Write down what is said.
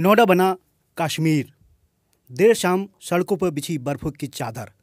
नोएडा बना कश्मीर देर शाम सड़कों पर बिछी बर्फ की चादर